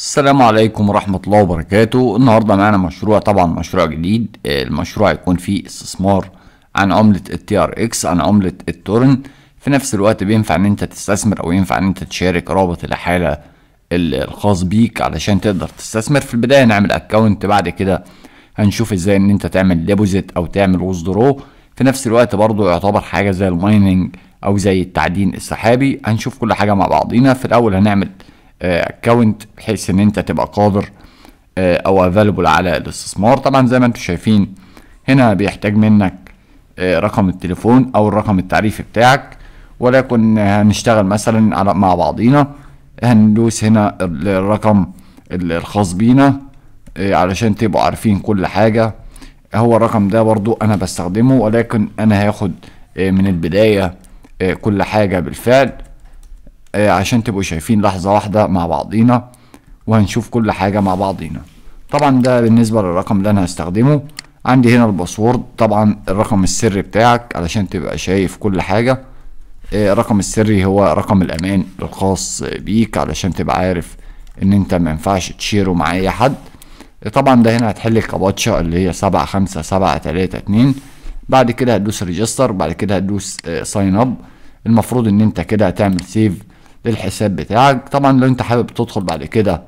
السلام عليكم ورحمة الله وبركاته النهاردة معانا مشروع طبعا مشروع جديد المشروع هيكون فيه استثمار عن عملة التي ار اكس عن عملة التورن في نفس الوقت بينفع ان انت تستثمر او ينفع ان انت تشارك رابط الحالة الخاص بيك علشان تقدر تستثمر في البداية نعمل اكونت بعد كده هنشوف ازاي ان انت تعمل ديبوزيت او تعمل وزدرو في نفس الوقت برضو يعتبر حاجة زي المايننج او زي التعدين السحابي هنشوف كل حاجة مع بعضينا في الاول هنعمل اكونت بحيث ان انت تبقى قادر آه، او افالبل على الاستثمار طبعا زي ما انتم شايفين هنا بيحتاج منك آه، رقم التليفون او الرقم التعريفي بتاعك ولكن هنشتغل مثلا على مع بعضينا هندوس هنا الرقم الخاص بينا آه، علشان تبقوا عارفين كل حاجة هو الرقم ده برضو انا بستخدمه ولكن انا هاخد من البداية كل حاجة بالفعل آه، عشان تبقوا شايفين لحظة واحدة مع بعضينا وهنشوف كل حاجة مع بعضينا طبعا ده بالنسبة للرقم اللي انا هستخدمه عندي هنا الباسورد طبعا الرقم السري بتاعك علشان تبقى شايف كل حاجة آه، الرقم السري هو رقم الامان الخاص بيك علشان تبقى عارف ان انت مينفعش تشيره مع اي حد آه، طبعا ده هنا هتحل الكاباتشا اللي هي سبعة خمسة سبعة تلاتة اتنين بعد كده هتدوس ريجستر بعد كده هتدوس ساين اب المفروض ان انت كده هتعمل سيف للحساب بتاعك طبعا لو انت حابب تدخل بعد كده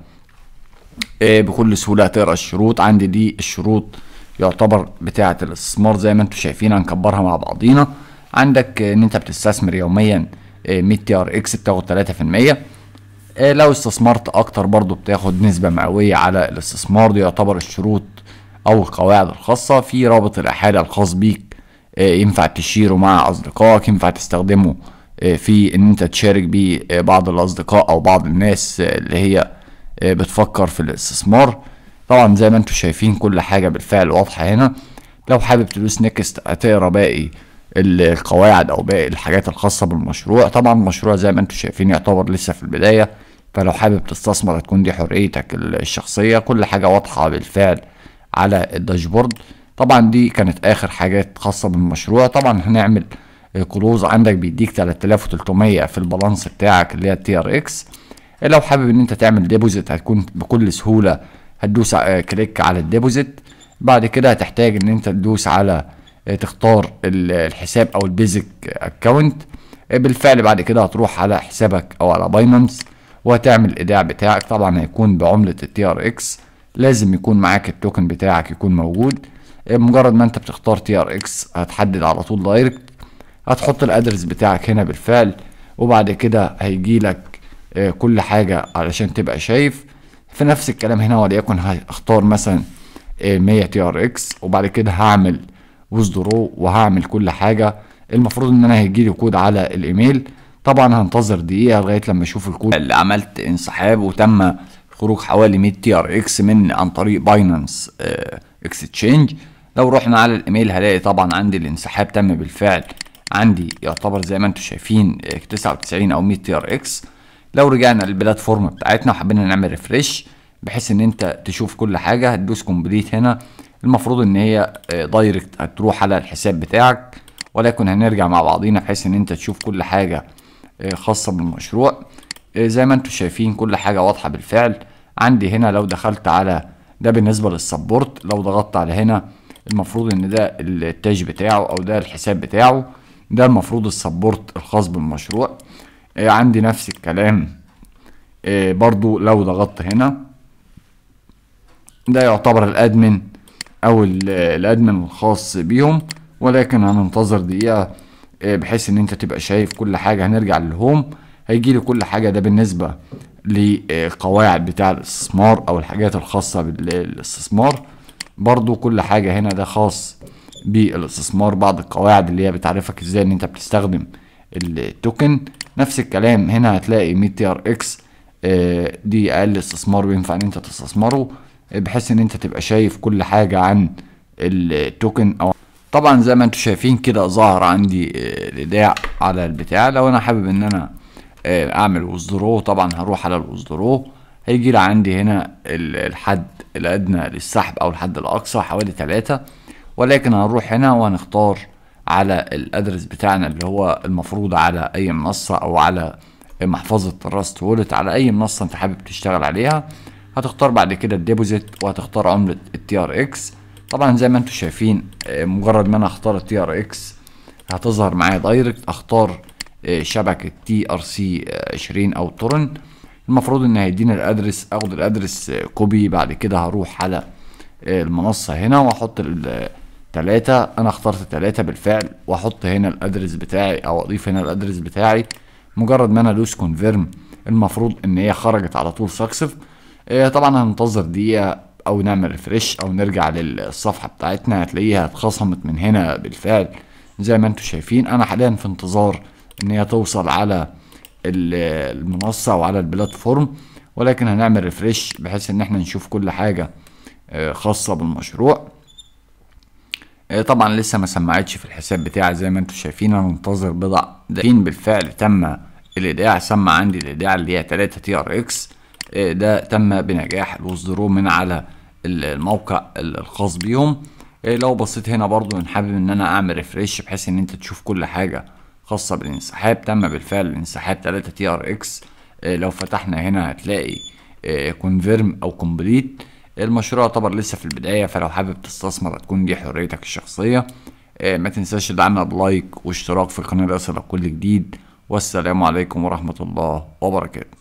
آه، بكل سهوله هتقرا الشروط عندي دي الشروط يعتبر بتاعه الاستثمار زي ما انتم شايفين هنكبرها مع بعضينا عندك آه، ان انت بتستثمر يوميا 100 آه، تي ار اكس بتاخد 3% لو استثمرت اكتر برضو بتاخد نسبة مئوية على الاستثمار دي يعتبر الشروط او القواعد الخاصة في رابط الاحالة الخاص بيك ينفع تشيره مع اصدقائك ينفع تستخدمه آه، في ان انت تشارك بيه آه، بعض الاصدقاء او بعض الناس آه، اللي هي بتفكر في الاستثمار طبعا زي ما انتم شايفين كل حاجه بالفعل واضحه هنا لو حابب تدوس نيكست هتقرا باقي القواعد او باقي الحاجات الخاصه بالمشروع طبعا المشروع زي ما انتم شايفين يعتبر لسه في البدايه فلو حابب تستثمر هتكون دي حريتك الشخصيه كل حاجه واضحه بالفعل على الداشبورد طبعا دي كانت اخر حاجات خاصه بالمشروع طبعا هنعمل كلوز عندك بيديك 3300 في البالانس بتاعك اللي هي التي ار اكس لو حابب ان انت تعمل ديبوزيت هتكون بكل سهوله هتدوس كليك على الديبوزيت بعد كده هتحتاج ان انت تدوس على آه، تختار الحساب او البيزك اكونت بالفعل بعد كده هتروح على حسابك او على باينانس وهتعمل الايداع بتاعك طبعا هيكون بعمله التي ار اكس لازم يكون معاك التوكن بتاعك يكون موجود مجرد ما انت بتختار تي ار اكس هتحدد على طول دايركت هتحط الادرس بتاعك هنا بالفعل وبعد كده هيجي لك آه، كل حاجة علشان تبقى شايف في نفس الكلام هنا وليكن هختار مثلا 100 تي ار اكس وبعد كده هعمل وزدرو وهعمل كل حاجة المفروض ان انا هيجي لي كود على الايميل طبعا هنتظر دقيقة لغاية لما اشوف الكود اللي عملت انسحاب وتم خروج حوالي 100 تي ار اكس من عن طريق باينانس اكستشينج آه، لو رحنا على الايميل هلاقي طبعا عندي الانسحاب تم بالفعل عندي يعتبر زي ما انتم شايفين 99 او 100 تي ار اكس لو رجعنا للبلاتفورم بتاعتنا وحبينا نعمل ريفريش بحيث ان انت تشوف كل حاجه هتدوس كومبليت هنا المفروض ان هي دايركت آه، هتروح على الحساب بتاعك ولكن هنرجع مع بعضينا بحيث ان انت تشوف كل حاجه آه، خاصه بالمشروع آه، زي ما انتم شايفين كل حاجه واضحه بالفعل عندي هنا لو دخلت على ده بالنسبه للسبورت لو ضغطت على هنا المفروض ان ده التاج بتاعه او ده الحساب بتاعه ده المفروض السبورت الخاص بالمشروع آه، عندي نفس الكلام آه، برضو لو ضغطت هنا ده يعتبر الادمن او الادمن الخاص بيهم ولكن هننتظر دقيقة آه، بحيث ان انت تبقى شايف كل حاجة هنرجع للهوم هيجي لي كل حاجة ده بالنسبة لقواعد بتاع الاستثمار او الحاجات الخاصة بالاستثمار برضو كل حاجة هنا ده خاص بالاستثمار بعض القواعد اللي هي بتعرفك ازاي ان انت بتستخدم التوكن نفس الكلام هنا هتلاقي 100 تي ار اكس آه، دي اقل استثمار بينفع ان انت تستثمره آه، بحيث ان انت تبقى شايف كل حاجه عن التوكن او طبعا زي ما انتم شايفين كده ظهر عندي الايداع آه، على البتاع لو انا حابب ان انا اعمل وزدرو طبعا هروح على الوزدرو هيجي لي عندي هنا الحد الادنى للسحب او الحد الاقصى حوالي ثلاثه ولكن هنروح هنا وهنختار على الادرس بتاعنا اللي هو المفروض على اي منصه او على محفظه الراست وولت على اي منصه انت حابب تشتغل عليها هتختار بعد كده الديبوزيت وهتختار عمله التي ار اكس طبعا زي ما انتم شايفين آه، مجرد ما انا اختار التي ار اكس هتظهر معايا دايركت اختار آه، شبكه تي ار سي 20 آه، او تورن المفروض ان هيديني الادرس اخد الادرس كوبي بعد كده هروح على المنصه هنا واحط تلاتة انا اخترت تلاتة بالفعل واحط هنا الادرس بتاعي او اضيف هنا الادرس بتاعي مجرد ما انا ادوس كونفيرم المفروض ان هي خرجت على طول سكسف إيه طبعا هننتظر دقيقة او نعمل ريفرش او نرجع للصفحة بتاعتنا هتلاقيها اتخصمت من هنا بالفعل زي ما انتم شايفين انا حاليا في انتظار ان هي توصل على المنصة وعلى البلاتفورم ولكن هنعمل ريفرش بحيث ان احنا نشوف كل حاجة آه، خاصة بالمشروع آه، طبعا لسه ما سمعتش في الحساب بتاعي زي ما انتم شايفين انا منتظر بضع دقيقتين بالفعل تم الايداع سمع عندي الايداع اللي هي 3 تي ار اكس ده تم بنجاح الوزدرو من على الموقع الخاص بيهم آه، لو بصيت هنا برضو من حابب ان انا اعمل ريفريش بحيث ان انت تشوف كل حاجه خاصه بالانسحاب تم بالفعل الانسحاب 3 تي ار آه، اكس لو فتحنا هنا هتلاقي كونفيرم او كومبليت المشروع طبعا لسه في البدايه فلو حابب تستثمر هتكون دي حريتك الشخصيه آه، ما تنساش تدعمنا بلايك واشتراك في القناه ليصلك كل جديد والسلام عليكم ورحمه الله وبركاته